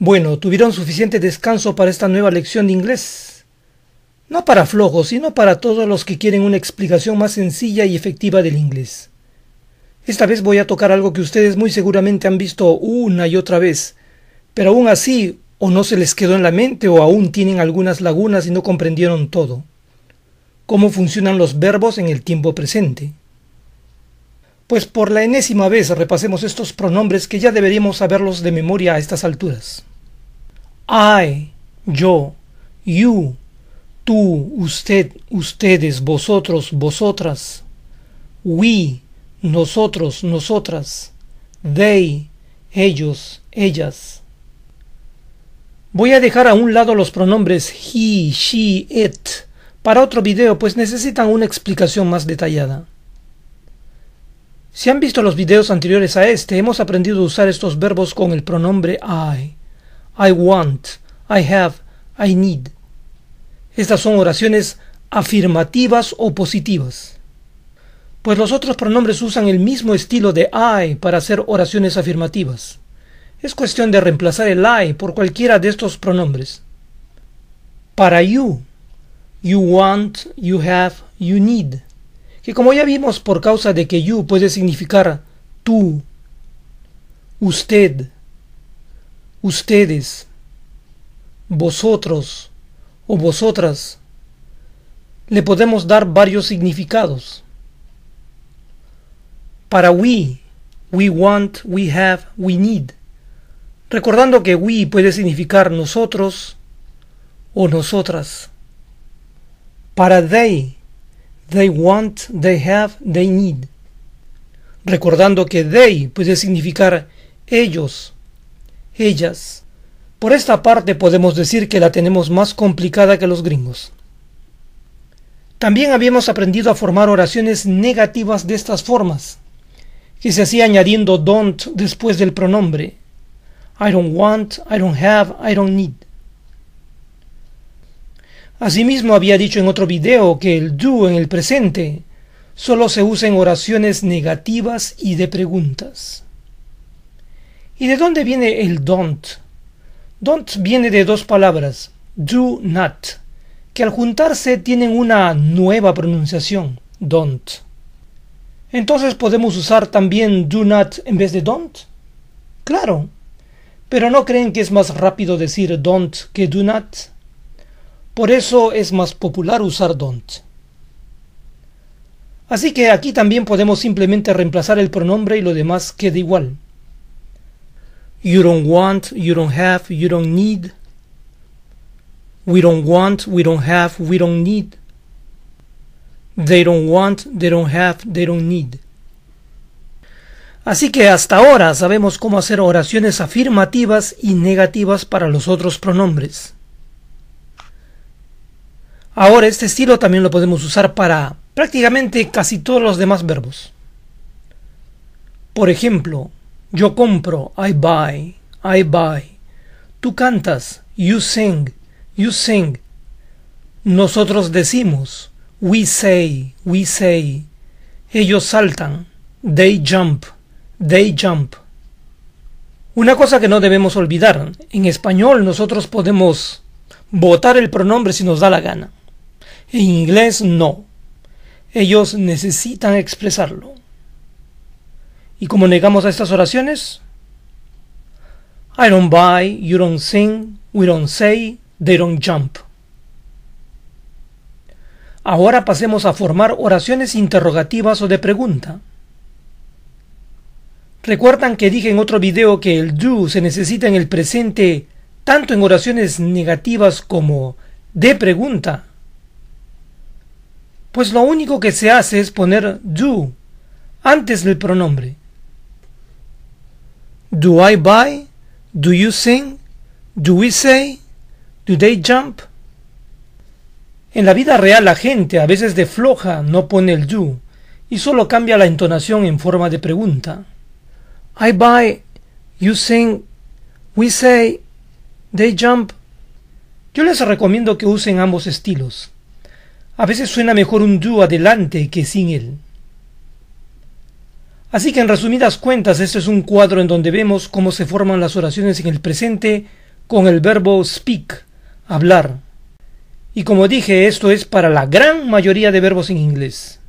Bueno, ¿tuvieron suficiente descanso para esta nueva lección de inglés? No para flojos, sino para todos los que quieren una explicación más sencilla y efectiva del inglés. Esta vez voy a tocar algo que ustedes muy seguramente han visto una y otra vez, pero aún así o no se les quedó en la mente o aún tienen algunas lagunas y no comprendieron todo. ¿Cómo funcionan los verbos en el tiempo presente? Pues por la enésima vez repasemos estos pronombres que ya deberíamos saberlos de memoria a estas alturas. I, yo, you, tú, usted, ustedes, vosotros, vosotras. We, nosotros, nosotras. They, ellos, ellas. Voy a dejar a un lado los pronombres he, she, it para otro video, pues necesitan una explicación más detallada. Si han visto los videos anteriores a este, hemos aprendido a usar estos verbos con el pronombre I. I want, I have, I need. Estas son oraciones afirmativas o positivas. Pues los otros pronombres usan el mismo estilo de I para hacer oraciones afirmativas. Es cuestión de reemplazar el I por cualquiera de estos pronombres. Para you, you want, you have, you need, que como ya vimos por causa de que you puede significar tú, usted, ustedes, vosotros o vosotras, le podemos dar varios significados. Para we, we want, we have, we need. Recordando que we puede significar nosotros o nosotras. Para they, they want, they have, they need. Recordando que they puede significar ellos ellas. Por esta parte podemos decir que la tenemos más complicada que los gringos. También habíamos aprendido a formar oraciones negativas de estas formas, que se hacía añadiendo don't después del pronombre. I don't want, I don't have, I don't need. Asimismo había dicho en otro video que el do en el presente solo se usa en oraciones negativas y de preguntas. ¿Y de dónde viene el don't? Don't viene de dos palabras, do not, que al juntarse tienen una nueva pronunciación, don't. Entonces podemos usar también do not en vez de don't. Claro, pero ¿no creen que es más rápido decir don't que do not? Por eso es más popular usar don't. Así que aquí también podemos simplemente reemplazar el pronombre y lo demás queda igual. You don't want, you don't have, you don't need. We don't want, we don't have, we don't need. They don't want, they don't have, they don't need. Así que hasta ahora sabemos cómo hacer oraciones afirmativas y negativas para los otros pronombres. Ahora este estilo también lo podemos usar para prácticamente casi todos los demás verbos. Por ejemplo, yo compro, I buy, I buy. Tú cantas, you sing, you sing. Nosotros decimos, we say, we say. Ellos saltan, they jump, they jump. Una cosa que no debemos olvidar, en español nosotros podemos votar el pronombre si nos da la gana. En inglés no. Ellos necesitan expresarlo. Y cómo negamos a estas oraciones, I don't buy, you don't sing, we don't say, they don't jump. Ahora pasemos a formar oraciones interrogativas o de pregunta. Recuerdan que dije en otro video que el do se necesita en el presente tanto en oraciones negativas como de pregunta. Pues lo único que se hace es poner do antes del pronombre. Do I buy? Do you sing? Do we say? Do they jump? En la vida real la gente a veces de floja no pone el do y solo cambia la entonación en forma de pregunta. I buy, you sing, we say, they jump. Yo les recomiendo que usen ambos estilos. A veces suena mejor un do adelante que sin él. Así que en resumidas cuentas, este es un cuadro en donde vemos cómo se forman las oraciones en el presente con el verbo speak, hablar. Y como dije, esto es para la gran mayoría de verbos en inglés.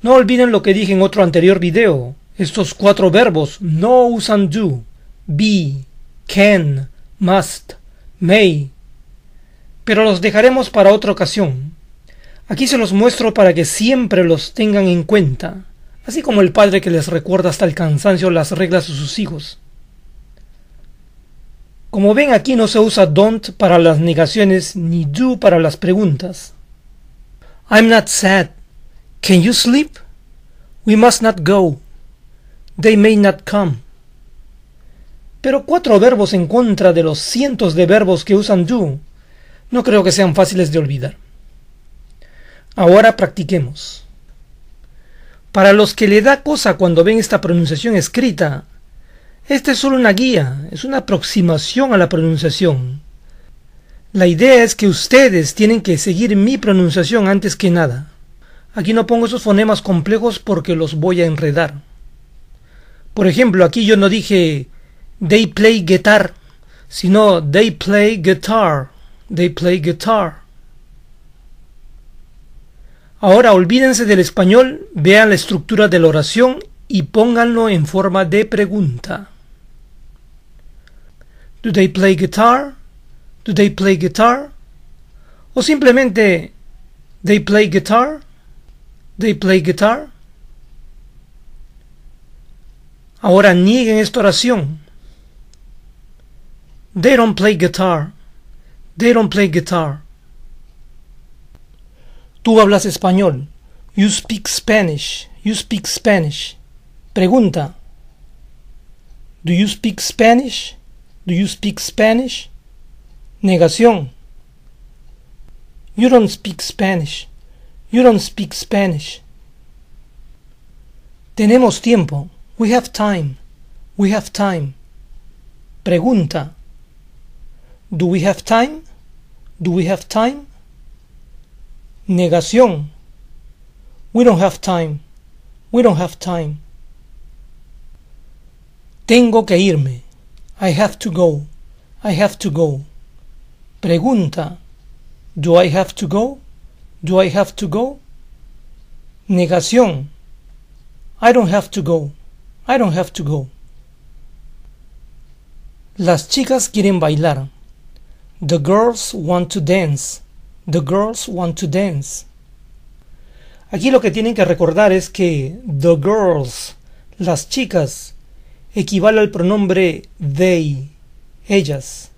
No olviden lo que dije en otro anterior video. Estos cuatro verbos no usan do, be, can, must, may. Pero los dejaremos para otra ocasión. Aquí se los muestro para que siempre los tengan en cuenta así como el padre que les recuerda hasta el cansancio las reglas de sus hijos. Como ven aquí no se usa don't para las negaciones ni do para las preguntas. I'm not sad. Can you sleep? We must not go. They may not come. Pero cuatro verbos en contra de los cientos de verbos que usan do no creo que sean fáciles de olvidar. Ahora practiquemos. Para los que le da cosa cuando ven esta pronunciación escrita, esta es solo una guía, es una aproximación a la pronunciación. La idea es que ustedes tienen que seguir mi pronunciación antes que nada. Aquí no pongo esos fonemas complejos porque los voy a enredar. Por ejemplo, aquí yo no dije they play guitar, sino they play guitar, they play guitar. Ahora olvídense del español, vean la estructura de la oración y pónganlo en forma de pregunta. Do they play guitar? Do they play guitar? O simplemente They play guitar? They play guitar? Ahora nieguen esta oración. They don't play guitar. They don't play guitar. Tú hablas español. You speak Spanish. You speak Spanish. Pregunta. Do you speak Spanish? Do you speak Spanish? Negación. You don't speak Spanish. You don't speak Spanish. Tenemos tiempo. We have time. We have time. Pregunta. Do we have time? Do we have time? Negación. We don't have time. We don't have time. Tengo que irme. I have to go. I have to go. Pregunta. Do I have to go? Do I have to go? Negación. I don't have to go. I don't have to go. Las chicas quieren bailar. The girls want to dance. The Girls Want to Dance. Aquí lo que tienen que recordar es que The Girls, las chicas, equivale al pronombre they, ellas.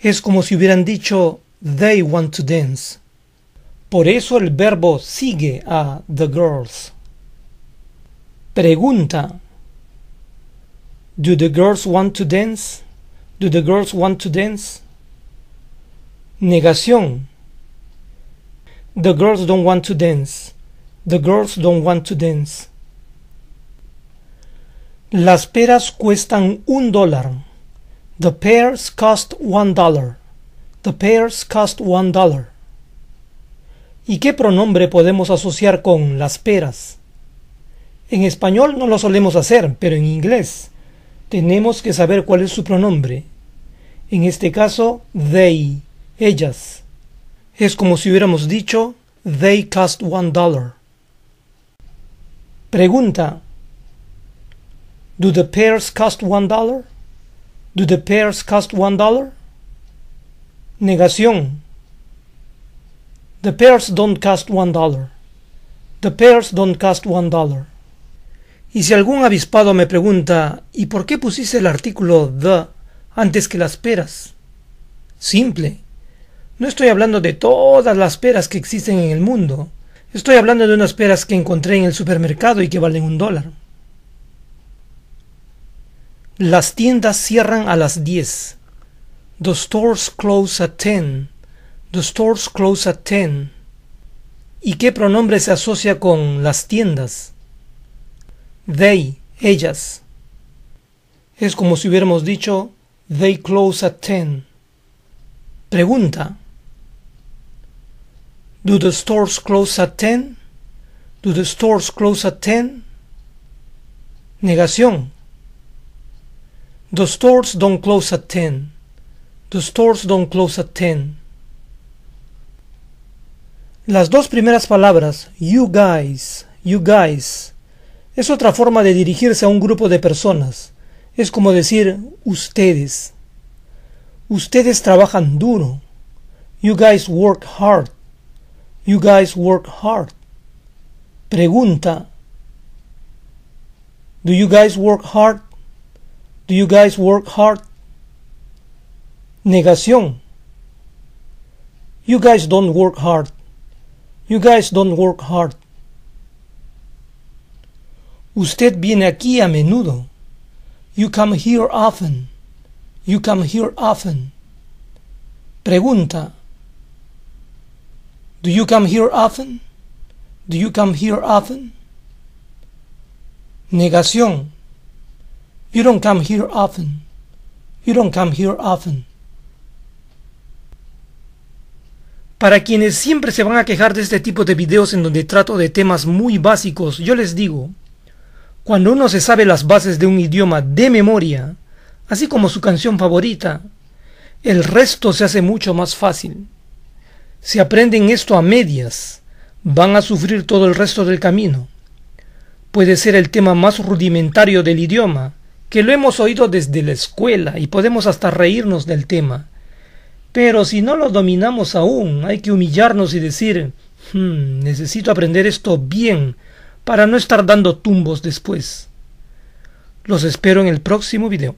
Es como si hubieran dicho They want to dance. Por eso el verbo sigue a The Girls. Pregunta. Do the girls want to dance? Do the girls want to dance? Negación. The girls don't want to dance. The girls don't want to dance. Las peras cuestan un dólar. The pears cost one dollar. The pears cost one dollar. ¿Y qué pronombre podemos asociar con las peras? En español no lo solemos hacer, pero en inglés tenemos que saber cuál es su pronombre. En este caso, they, ellas. Es como si hubiéramos dicho, they cost one dollar. Pregunta. Do the pears cost one dollar? Do the pears cost one dollar? Negación. The pears don't cost one dollar. The pears don't cost one dollar. Y si algún avispado me pregunta, ¿y por qué pusiste el artículo the antes que las peras? Simple. No estoy hablando de todas las peras que existen en el mundo. Estoy hablando de unas peras que encontré en el supermercado y que valen un dólar. Las tiendas cierran a las 10. The stores close at 10. The stores close at 10. ¿Y qué pronombre se asocia con las tiendas? They, ellas. Es como si hubiéramos dicho They close at 10. Pregunta. Do the stores close at ten? Do the stores close at ten? Negación. The stores don't close at ten. The stores don't close at ten. Las dos primeras palabras, you guys, you guys, es otra forma de dirigirse a un grupo de personas. Es como decir ustedes. Ustedes trabajan duro. You guys work hard. You guys work hard. Pregunta. Do you guys work hard? Do you guys work hard? Negación. You guys don't work hard. You guys don't work hard. Usted viene aquí a menudo. You come here often. You come here often. Pregunta. Do you come here often? Do you come here often? Negación. You don't come here often. You don't come here often. Para quienes siempre se van a quejar de este tipo de videos en donde trato de temas muy básicos, yo les digo, cuando uno se sabe las bases de un idioma de memoria, así como su canción favorita, el resto se hace mucho más fácil. Si aprenden esto a medias, van a sufrir todo el resto del camino. Puede ser el tema más rudimentario del idioma, que lo hemos oído desde la escuela y podemos hasta reírnos del tema. Pero si no lo dominamos aún, hay que humillarnos y decir, hmm, necesito aprender esto bien para no estar dando tumbos después. Los espero en el próximo video.